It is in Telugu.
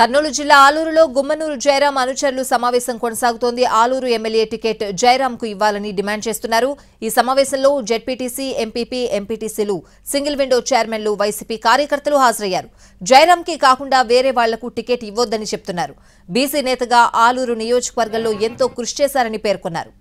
కర్నూలు జిల్లా ఆలూరులో గుమ్మనూరు జయరాం అనుచరులు సమావేశం కొనసాగుతోంది ఆలూరు ఎమ్మెల్యే టికెట్ కు ఇవ్వాలని డిమాండ్ చేస్తున్నారు ఈ సమావేశంలో జెడ్పీటీసీ ఎంపీపీ ఎంపీటీసీలు సింగిల్ విండో చైర్మన్లు వైసీపీ కార్యకర్తలు హాజరయ్యారు కి కాకుండా వేరే వాళ్లకు టికెట్ ఇవ్వొద్దని చెప్తున్నారు బీసీ నేతగా ఆలూరు నియోజకవర్గంలో ఎంతో కృషి చేశారని పేర్కొన్నారు